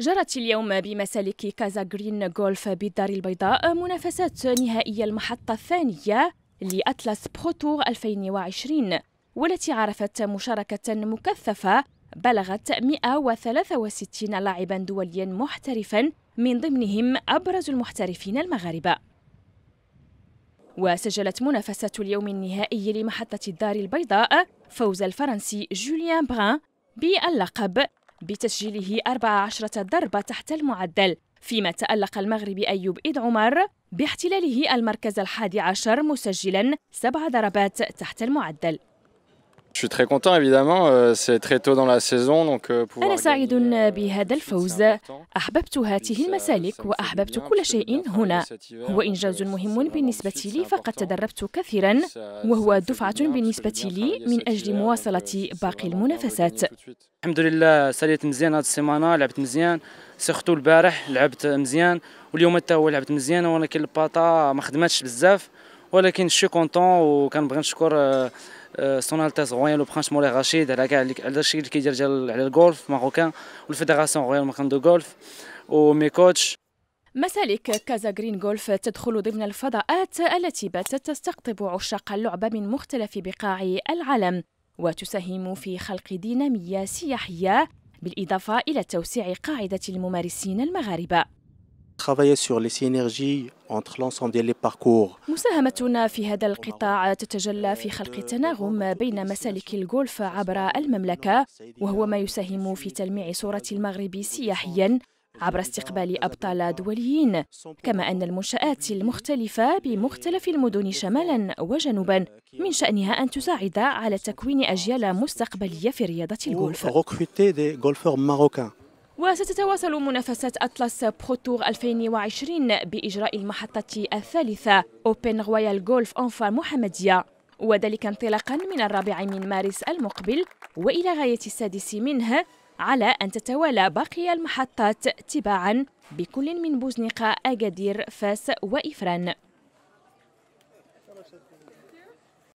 جرت اليوم بمسالك كازا جرين جولف بالدار البيضاء منافسات نهائية المحطة الثانية لأطلس بروتور 2020 والتي عرفت مشاركة مكثفة بلغت 163 لاعبا دوليا محترفا من ضمنهم أبرز المحترفين المغاربة وسجلت منافسة اليوم النهائي لمحطة الدار البيضاء فوز الفرنسي جوليان بران باللقب بتسجيله 14 ضربة تحت المعدل فيما تألق المغربي أيوب إيد عمر باحتلاله المركز الحادي عشر مسجلا سبع ضربات تحت المعدل Euh, euh, أنا سعيد euh, بهذا الفوز. أحببت هذه المسالك وأحببت كل شيء هنا. هو إنجاز مهم بالنسبة لي فقد تدربت كثيرا وهو دفعة بالنسبة لي من أجل مواصلة باقي المنافسات. الحمد لله ساليت مزيان هذه السيمانة لعبت مزيان سيختو البارح لعبت مزيان واليوم حتى هو لعبت مزيان ولكن الباطا ما خدماتش بزاف ولكن شي كونتون وكنبغي نشكر آه، سون التاس رويال لو برانش مولاي رشيد على كاع على الشيء اللي كيدير ديال على الجولف ماروكان والفيدراسيون رويال ماروكان دو جولف ومي كوتش مسالك كازا جرين جولف تدخل ضمن الفضاءات التي باتت تستقطب عشاق اللعبة من مختلف بقاع العالم وتساهم في خلق دينامية سياحية بالإضافة إلى توسيع قاعدة الممارسين المغاربة مساهمتنا في هذا القطاع تتجلى في خلق تناغم بين مسالك الغولف عبر المملكة وهو ما يساهم في تلميع صورة المغرب سياحيا عبر استقبال أبطال دوليين كما أن المنشآت المختلفة بمختلف المدن شمالا وجنوبا من شأنها أن تساعد على تكوين أجيال مستقبلية في رياضة الغولف وستتواصل منافسة أطلس بروتور 2020 بإجراء المحطة الثالثة أوبن رويال جولف أنفا محمدية وذلك انطلاقا من الرابع من مارس المقبل وإلى غاية السادس منه على أن تتوالى باقي المحطات تباعا بكل من بوزنقة أكادير فاس وإفران